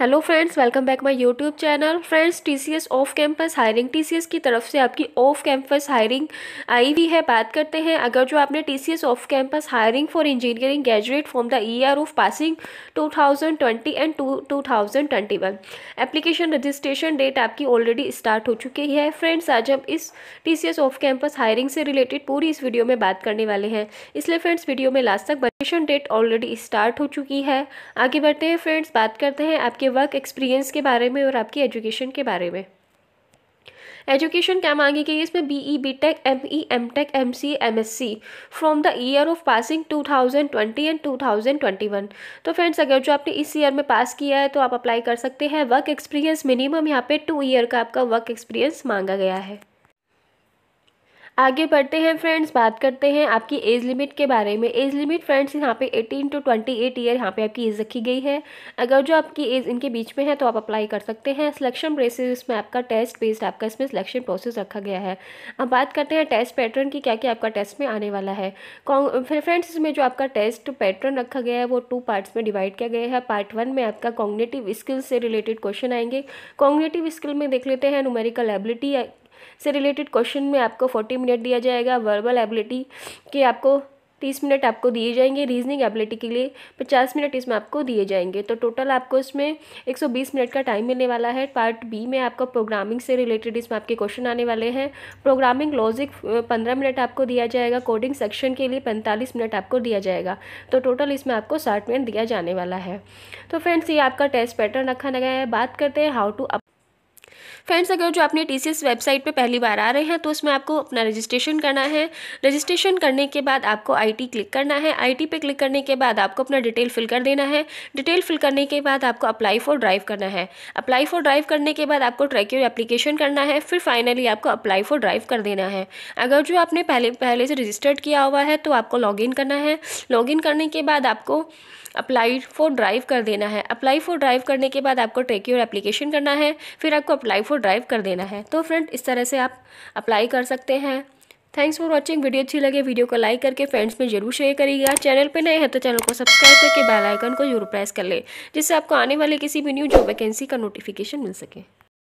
hello friends welcome back my YouTube channel friends TCS off campus hiring TCS की तरफ से आपकी of campus hiring आई हुई है बात करते हैं अगर जो आपने TCS off campus hiring for engineering graduate from the year of passing 2020 and two 2021 application registration date आपकी ऑलरेडी स्टार्ट हो चुकी है फ्रेंड्स आज हम इस टी ऑफ कैंपस हायरिंग से रिलेटेड पूरी इस वीडियो में बात करने वाले हैं इसलिए फ्रेंड्स वीडियो में लास्ट तक डेट ऑलरेडी स्टार्ट हो चुकी है आगे बढ़ते हैं फ्रेंड्स बात करते हैं आपके आपके वर्क एक्सपीरियंस के बारे में और आपकी एजुकेशन के बारे में एजुकेशन क्या मांगी गई इसमें B E B tech M E M tech M C M S C from the year of passing two thousand twenty and two thousand twenty one तो फ्रेंड्स अगर जो आपने इस ईयर में पास किया है तो आप अप्लाई कर सकते हैं वर्क एक्सपीरियंस मिनिमम यहाँ पे टू ईयर का आपका वर्क एक्सपीरियंस मांगा गया है आगे बढ़ते हैं फ्रेंड्स बात करते हैं आपकी एज लिमिट के बारे में एज लिमिट फ्रेंड्स यहाँ पे 18 टू 28 ईयर यहाँ पे आपकी एज रखी गई है अगर जो आपकी एज इनके बीच में है तो आप अप्लाई कर सकते हैं सिलेक्शन प्रोसेस में आपका टेस्ट बेस्ड आपका इसमें सिलेक्शन प्रोसेस रखा गया है अब बात करते हैं टेस्ट पैटर्न की क्या क्या आपका टेस्ट में आने वाला है फिर फ्रेंड्स इसमें जो आपका टेस्ट पैटर्न रखा गया है वो टू पार्ट्स में डिवाइड किया गया है पार्ट वन में आपका कॉग्नेटिव स्किल्स से रिलेटेड क्वेश्चन आएंगे कॉग्नेटिव स्किल में देख लेते हैं नुमेरिकल एबिलिटी से रिलेटेड क्वेश्चन में आपको फोर्टी मिनट दिया जाएगा वर्बल एबिलिटी के आपको तीस मिनट आपको दिए जाएंगे रीजनिंग एबिलिटी के लिए पचास मिनट इसमें आपको दिए जाएंगे तो टोटल आपको इसमें एक सौ बीस मिनट का टाइम मिलने वाला है पार्ट बी में आपको प्रोग्रामिंग से रिलेटेड इसमें आपके क्वेश्चन आने वाले हैं प्रोग्रामिंग लॉजिक पंद्रह मिनट आपको दिया जाएगा कोडिंग सेक्शन के लिए पैंतालीस मिनट आपको दिया जाएगा तो टोटल इसमें आपको साठ मिनट दिया जाने वाला है तो फ्रेंड्स ये आपका टेस्ट पैटर्न रखा गया है बात करते हैं हाउ टू फ्रेंड्स अगर जो आपने टी वेबसाइट पर पहली बार आ रहे हैं तो उसमें आपको अपना रजिस्ट्रेशन करना है रजिस्ट्रेशन करने के बाद आपको आई क्लिक करना है आई पे क्लिक करने के बाद आपको अपना डिटेल फिल कर देना है डिटेल फिल करने के बाद आपको अप्लाई फॉर ड्राइव करना है अप्लाई फॉर ड्राइव करने के बाद आपको ट्रैक योर एप्लीकेशन करना है फिर फाइनली आपको अप्लाई फॉर ड्राइव कर देना है अगर जो आपने पहले पहले से रजिस्टर्ड किया हुआ है तो आपको लॉगिन करना है लॉगिन करने के बाद आपको अप्लाई फॉर ड्राइव कर देना है अप्लाई फॉर ड्राइव करने के बाद आपको ट्रैक योर एप्लीकेशन करना है फिर आपको अप्लाई फॉर ड्राइव कर देना है तो फ्रेंड इस तरह से आप अप्लाई कर सकते हैं थैंक्स फॉर वॉचिंग वीडियो अच्छी लगे वीडियो को लाइक करके फ्रेंड्स में जरूर शेयर करिएगा चैनल पर नए हैं तो चैनल को सब्सक्राइब करके बेल आइकन को जरूर प्रेस कर लें जिससे आपको आने वाले किसी भी न्यू जॉब वैकेंसी का नोटिफिकेशन मिल सके